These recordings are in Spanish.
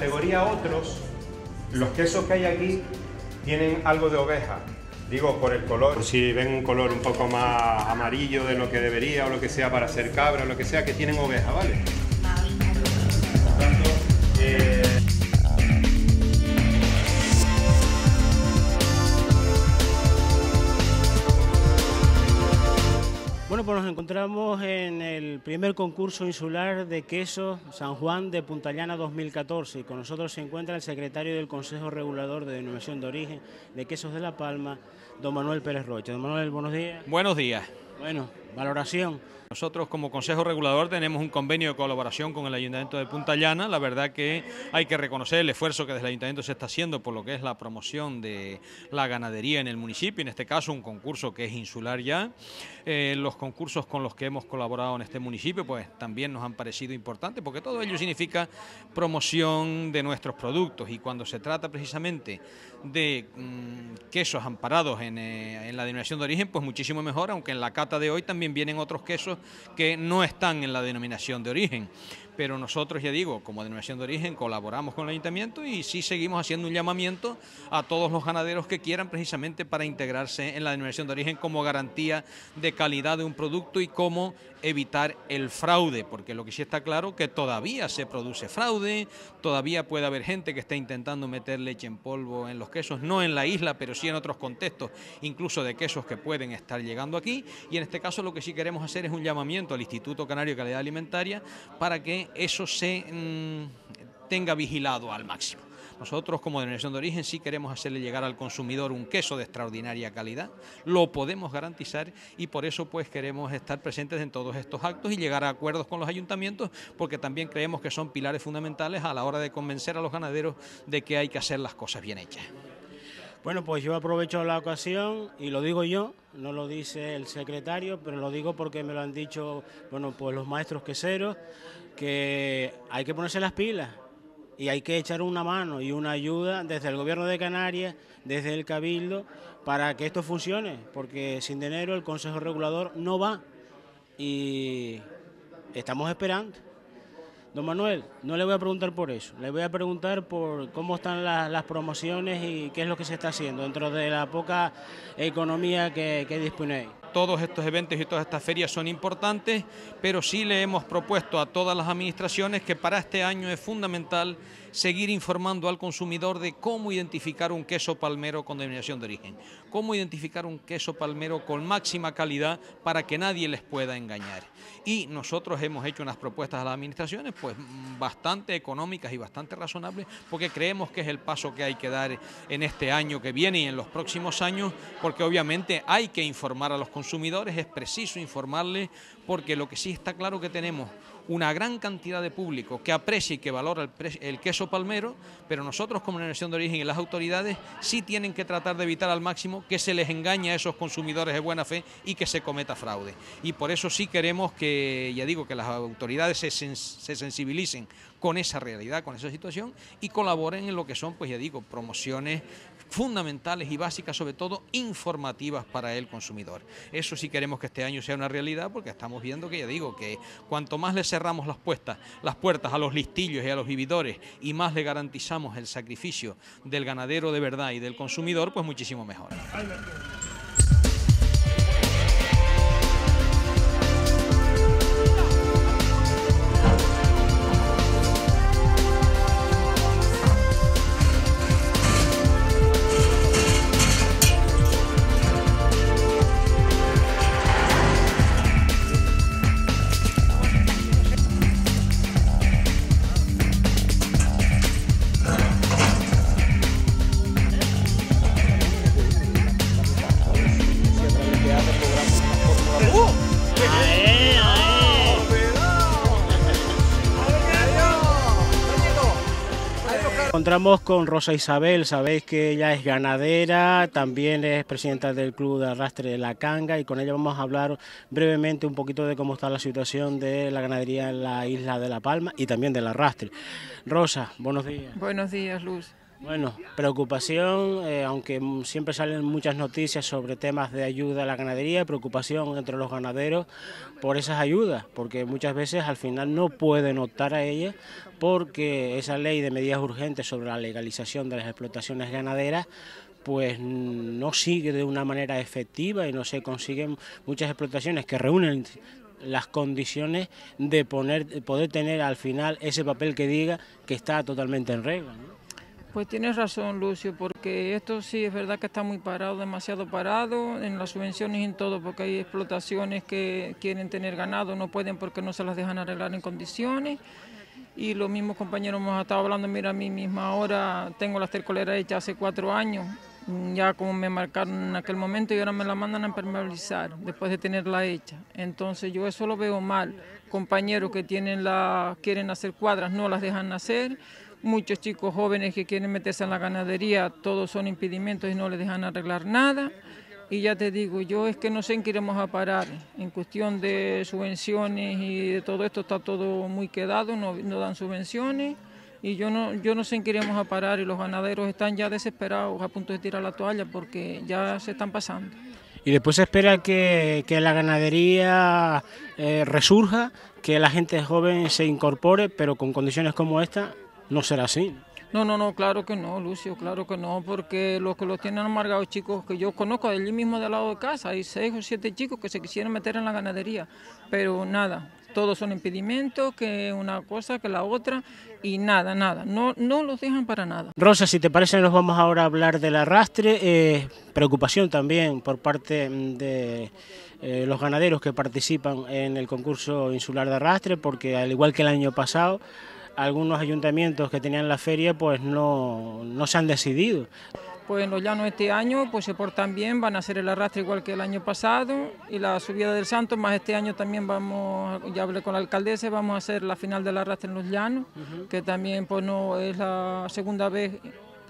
categoría otros, los quesos que hay aquí tienen algo de oveja. Digo, por el color, si ven un color un poco más amarillo de lo que debería o lo que sea para hacer cabra o lo que sea, que tienen oveja, ¿vale? Bueno, pues nos encontramos en el primer concurso insular de quesos San Juan de Puntallana 2014. Con nosotros se encuentra el secretario del Consejo Regulador de Denominación de Origen de Quesos de La Palma, don Manuel Pérez Rocha. Don Manuel, buenos días. Buenos días. Bueno, valoración. Nosotros como Consejo Regulador tenemos un convenio de colaboración con el Ayuntamiento de Punta Llana. La verdad que hay que reconocer el esfuerzo que desde el Ayuntamiento se está haciendo por lo que es la promoción de la ganadería en el municipio, en este caso un concurso que es insular ya. Eh, los concursos con los que hemos colaborado en este municipio pues también nos han parecido importantes porque todo ello significa promoción de nuestros productos y cuando se trata precisamente de mm, quesos amparados en, eh, en la denominación de origen pues muchísimo mejor, aunque en la cata de hoy también vienen otros quesos que no están en la denominación de origen pero nosotros, ya digo, como denominación de origen, colaboramos con el ayuntamiento y sí seguimos haciendo un llamamiento a todos los ganaderos que quieran precisamente para integrarse en la denominación de origen como garantía de calidad de un producto y cómo evitar el fraude, porque lo que sí está claro que todavía se produce fraude, todavía puede haber gente que esté intentando meter leche en polvo en los quesos, no en la isla, pero sí en otros contextos, incluso de quesos que pueden estar llegando aquí, y en este caso lo que sí queremos hacer es un llamamiento al Instituto Canario de Calidad Alimentaria para que eso se mm, tenga vigilado al máximo. Nosotros como denominación de origen sí queremos hacerle llegar al consumidor un queso de extraordinaria calidad, lo podemos garantizar y por eso pues queremos estar presentes en todos estos actos y llegar a acuerdos con los ayuntamientos porque también creemos que son pilares fundamentales a la hora de convencer a los ganaderos de que hay que hacer las cosas bien hechas. Bueno, pues yo aprovecho la ocasión y lo digo yo, no lo dice el secretario, pero lo digo porque me lo han dicho, bueno, pues los maestros queseros, que hay que ponerse las pilas y hay que echar una mano y una ayuda desde el gobierno de Canarias, desde el Cabildo, para que esto funcione, porque sin dinero el Consejo Regulador no va y estamos esperando. Don Manuel, no le voy a preguntar por eso, le voy a preguntar por cómo están las, promociones y qué es lo que se está haciendo dentro de la poca economía que, que disponéis todos estos eventos y todas estas ferias son importantes, pero sí le hemos propuesto a todas las administraciones que para este año es fundamental seguir informando al consumidor de cómo identificar un queso palmero con denominación de origen, cómo identificar un queso palmero con máxima calidad para que nadie les pueda engañar. Y nosotros hemos hecho unas propuestas a las administraciones pues mm, bastante económicas y bastante razonables porque creemos que es el paso que hay que dar en este año que viene y en los próximos años porque obviamente hay que informar a los consumidores consumidores, es preciso informarles porque lo que sí está claro que tenemos una gran cantidad de público que aprecia y que valora el, queso palmero, pero nosotros como Nación de Origen y las autoridades sí tienen que tratar de evitar al máximo que se les engañe a esos consumidores de buena fe y que se cometa fraude. Y por eso sí queremos que, ya digo, que las autoridades se, sensibilicen con esa realidad, con esa situación y colaboren en lo que son, pues ya digo, promociones fundamentales y básicas, sobre todo informativas para el consumidor. Eso sí queremos que este año sea una realidad porque estamos viendo que, ya digo, que cuanto más le se cerramos las, puestas, las puertas a los listillos y a los vividores y más le garantizamos el sacrificio del ganadero de verdad y del consumidor, pues muchísimo mejor. encontramos con Rosa Isabel, sabéis que ella es ganadera, también es presidenta del Club de Arrastre de la Canga y con ella vamos a hablar brevemente un poquito de cómo está la situación de la ganadería en la isla de La Palma y también del arrastre. Rosa, buenos días. Buenos días, Luz. Bueno, preocupación, eh, aunque siempre salen muchas noticias sobre temas de ayuda a la ganadería, preocupación entre los ganaderos por esas ayudas, porque muchas veces al final no pueden optar a ellas porque esa ley de medidas urgentes sobre la legalización de las explotaciones ganaderas pues no sigue de una manera efectiva y no se consiguen muchas explotaciones que reúnen las condiciones de poner, poder tener al final ese papel que diga que está totalmente en regla. Pues tienes razón, Lucio, porque esto sí es verdad que está muy parado, demasiado parado, en las subvenciones y en todo, porque hay explotaciones que quieren tener ganado, no pueden porque no se las dejan arreglar en condiciones. Y los mismos compañeros hemos estado hablando, mira, a mí misma ahora tengo la estercolera hecha hace cuatro años, mm, ya como me marcaron en aquel momento y ahora me la mandan a impermeabilizar después de tenerla hecha. Entonces yo eso lo veo mal. Compañeros que tienen la, quieren hacer cuadras no las dejan hacer muchos chicos jóvenes que quieren meterse en la ganadería, todos son impedimentos y no les dejan arreglar nada. Y ya te digo, yo es que no sé en qué iremos a parar. En cuestión de subvenciones y de todo esto está todo muy quedado, no, dan subvenciones. Y yo no, yo no sé en qué iremos a parar y los ganaderos están ya desesperados, a punto de tirar la toalla porque ya se están pasando y después se espera que, la ganadería eh, resurja, que la gente joven se incorpore, pero con condiciones como esta no será así. No, no, no, claro que no, Lucio, claro que no, porque los que los tienen amargados, chicos, que yo conozco allí mismo del lado de casa, hay seis o siete chicos que se quisieron meter en la ganadería, pero nada, todos son impedimentos, que una cosa, que la otra, y nada, nada, no, no los dejan para nada. Rosa, si te parece, nos vamos ahora a hablar del arrastre, eh, preocupación también por parte mm, de... Eh, los ganaderos que participan en el concurso insular de arrastre, porque al igual que el año pasado, algunos ayuntamientos que tenían la feria pues no, no se han decidido. Pues en los llanos este año pues se portan bien, van a hacer el arrastre igual que el año pasado y la subida del Santo, más este año también vamos, ya hablé con la alcaldesa, vamos a hacer la final del arrastre en los llanos, que también pues no es la segunda vez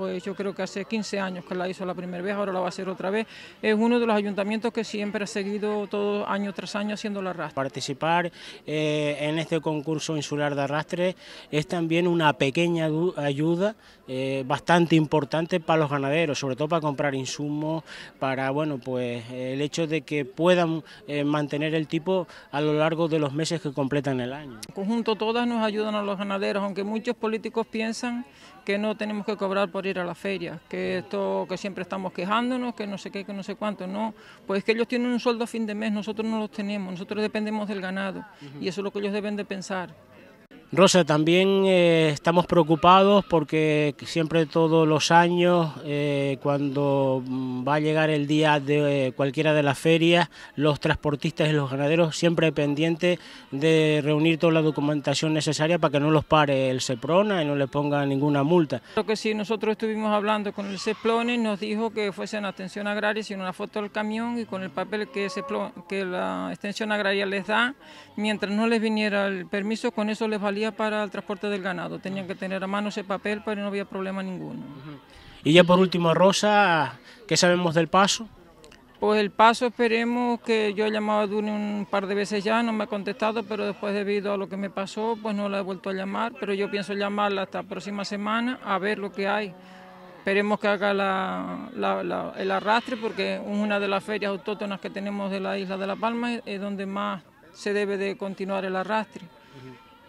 pues yo creo que hace 15 años que la hizo la primera vez, ahora la va a hacer otra vez. Es uno de los ayuntamientos que siempre ha seguido todo año tras año haciendo la arrastre. Participar eh, en este concurso insular de arrastre es también una pequeña ayuda eh, bastante importante para los ganaderos, sobre todo para comprar insumos, para bueno pues eh, el hecho de que puedan mantener el tipo a lo largo de los meses que completan el año. En conjunto todas nos ayudan a los ganaderos, aunque muchos políticos piensan que no tenemos que cobrar por ir a la feria... que esto que siempre estamos quejándonos, que no sé qué, que no sé cuánto, no, pues que ellos tienen un sueldo a fin de mes, nosotros no los tenemos, nosotros dependemos del ganado y eso es lo que ellos deben de pensar. Rosa, también eh, estamos preocupados porque siempre todos los años, eh, cuando va a llegar el día de eh, cualquiera de las ferias, los transportistas y los ganaderos siempre pendientes de reunir toda la documentación necesaria para que no los pare el seprona y no les ponga ninguna multa. Lo que sí, nosotros estuvimos hablando con el y nos dijo que fuesen a extensión agraria, sino una foto del camión y con el papel que, que la extensión agraria les da, mientras no les viniera el permiso, con eso les valía para el transporte del ganado. Tenían que tener a mano ese papel pero no había problema ninguno. Y ya por último, Rosa, ¿qué sabemos del paso? Pues el paso esperemos que yo he llamado a Dune un par de veces ya, no me ha contestado, pero después debido a lo que me pasó, pues no la he vuelto a llamar, pero yo pienso llamarla hasta la próxima semana a ver lo que hay. Esperemos que haga el arrastre porque es una de las ferias autóctonas que tenemos de la isla de La Palma es donde más se debe de continuar el arrastre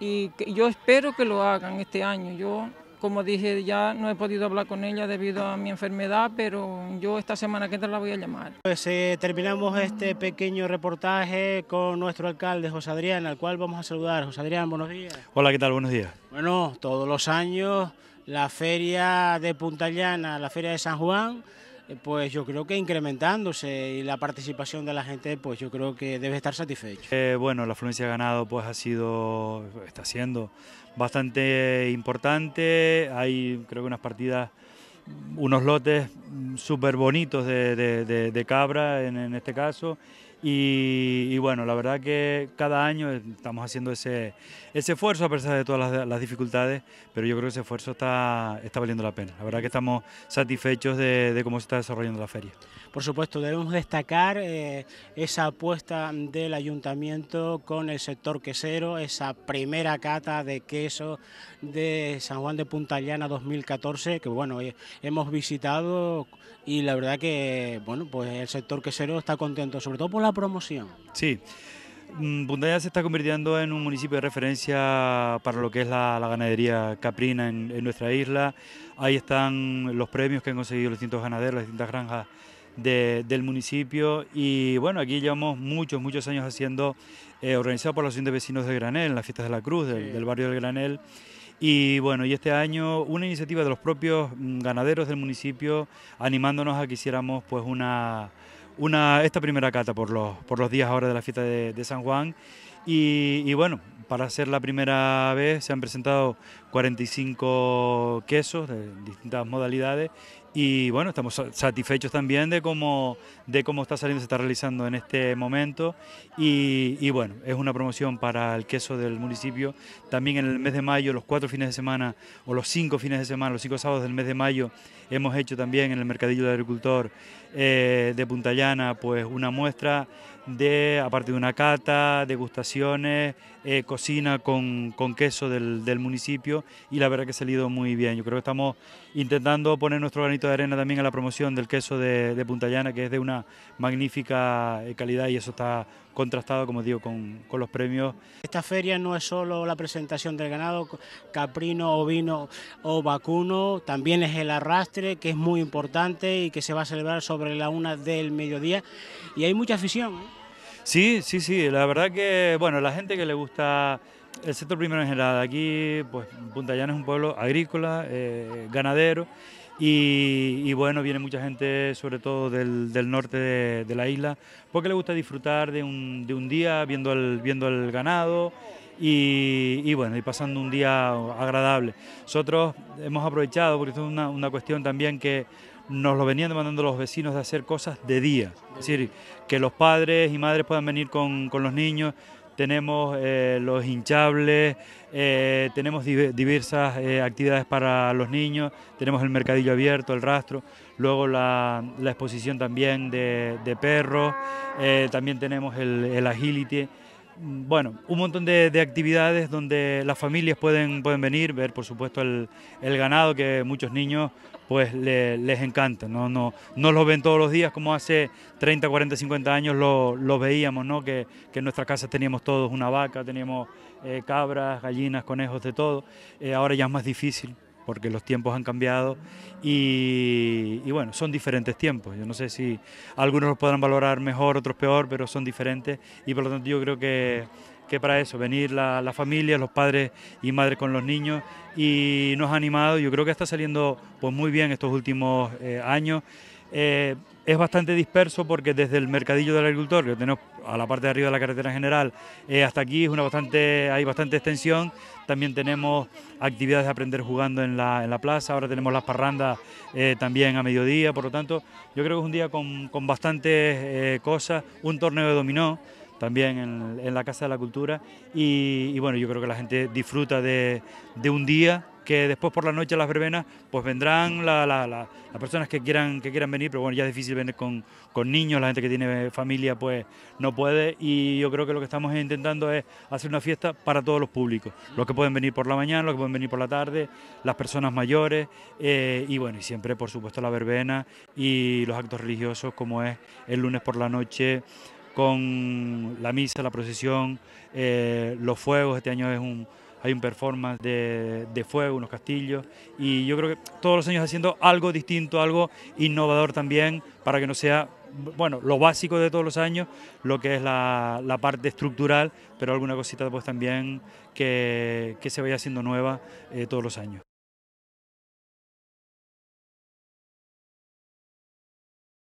y yo espero que lo hagan este año. Yo, como dije, ya no he podido hablar con ella debido a mi enfermedad, pero yo esta semana que entra la voy a llamar. Pues eh, terminamos este pequeño reportaje con nuestro alcalde, José Adrián, al cual vamos a saludar. José Adrián, buenos días. Hola, ¿qué tal? Buenos días. Bueno, todos los años la feria de Puntallana, la feria de San Juan, eh, pues yo creo que incrementándose y la participación de la gente, pues yo creo que debe estar satisfecho. Eh, bueno, la afluencia de ganado pues ha sido, está siendo bastante importante, hay creo que unas partidas, unos lotes súper bonitos de, cabra en este caso y, bueno, la verdad que cada año estamos haciendo ese, esfuerzo a pesar de todas las, dificultades, pero yo creo que ese esfuerzo está, está valiendo la pena. La verdad que estamos satisfechos de, cómo se está desarrollando la feria. Por supuesto, debemos destacar eh, esa apuesta del ayuntamiento con el sector quesero, esa primera cata de queso de San Juan de Puntallana 2014, que bueno, eh, hemos visitado y la verdad que bueno, pues el sector quesero está contento, sobre todo por la promoción. Sí. Puntaya mm, se está convirtiendo en un municipio de referencia para lo que es la, ganadería caprina en, nuestra isla. Ahí están los premios que han conseguido los distintos ganaderos, las distintas granjas del municipio. Y bueno, aquí llevamos muchos, muchos años haciendo, eh, organizado por la Asociación de Vecinos de Granel, en las fiestas de la Cruz, del, del barrio del Granel. Y bueno, y este año una iniciativa de los propios mm, ganaderos del municipio animándonos a que hiciéramos pues una una, esta primera cata por los, por los días ahora de la fiesta de, San Juan. Y, y, bueno, para ser la primera vez se han presentado 45 quesos de distintas modalidades y bueno, estamos satisfechos también de cómo, de cómo está saliendo, se está realizando en este momento. Y, bueno, es una promoción para el queso del municipio. También en el mes de mayo, los cuatro fines de semana, o los cinco fines de semana, los cinco sábados del mes de mayo, hemos hecho también en el Mercadillo del Agricultor eh, de Puntallana pues una muestra de, aparte de una cata, degustaciones, eh, cocina con, queso del, del municipio. Y la verdad que ha salido muy bien. Yo creo que estamos intentando poner nuestro granito de arena también a la promoción del queso de, de Llana... que es de una magnífica eh, calidad y eso está contrastado, como digo, con, los premios. Esta feria no es solo la presentación del ganado caprino, ovino o vacuno, también es el arrastre, que es muy importante y que se va a celebrar sobre la una del mediodía. Y hay mucha afición. ¿eh? Sí, sí, sí, la verdad que, bueno, la gente que le gusta el sector primero en general, aquí, pues Llana es un pueblo agrícola, eh, ganadero. Y, bueno, viene mucha gente, sobre todo del, norte de, la isla, porque le gusta disfrutar de un, de un día viendo el, viendo el ganado y, bueno, y pasando un día agradable. Nosotros hemos aprovechado, porque esto es una, cuestión también que nos lo venían demandando los vecinos de hacer cosas de día, es decir, que los padres y madres puedan venir con, con los niños tenemos eh, los hinchables, eh, tenemos diversas eh, actividades para los niños, tenemos el mercadillo abierto, el rastro, luego la, exposición también de, perros, también tenemos el agility. Mm, bueno, un montón de, actividades donde las familias pueden, pueden venir, ver por supuesto el, ganado que muchos niños pues les encanta, ¿no? No, los ven todos los días como hace 30, 40, 50 años lo veíamos, que, en nuestras casas teníamos todos una vaca, teníamos eh, cabras, gallinas, conejos, de todo, eh, ahora ya es más difícil porque los tiempos han cambiado y, bueno, son diferentes tiempos. Yo no sé si algunos los podrán valorar mejor, otros peor, pero son diferentes y por lo tanto yo creo que, para eso, venir la, la, familia, los padres y madres con los niños y nos ha animado, yo creo que está saliendo pues muy bien estos últimos eh, años. Eh, es bastante disperso porque desde el mercadillo del agricultor, que tenemos a la parte de arriba de la carretera general, eh, hasta aquí es una bastante, hay bastante extensión. También tenemos actividades de aprender jugando en la, en la plaza, ahora tenemos las parrandas eh, también a mediodía, por lo tanto, yo creo que es un día con, bastantes eh, cosas, un torneo de dominó también en, la Casa de la Cultura y, y, bueno, yo creo que la gente disfruta de, de un día que después por la noche las verbenas pues vendrán la, las personas que quieran, que quieran venir, pero bueno, ya es difícil venir con, con, niños, la gente que tiene familia pues no puede y yo creo que lo que estamos intentando es hacer una fiesta para todos los públicos, los que pueden venir por la mañana, los que pueden venir por la tarde, las personas mayores eh, y bueno, y siempre por supuesto la verbena y los actos religiosos como es el lunes por la noche con la misa, la procesión, eh, los fuegos, este año es un hay un performance de, fuego, unos castillos, y yo creo que todos los años haciendo algo distinto, algo innovador también, para que no sea, bueno, lo básico de todos los años, lo que es la, parte estructural, pero alguna cosita pues también que, se vaya haciendo nueva eh, todos los años.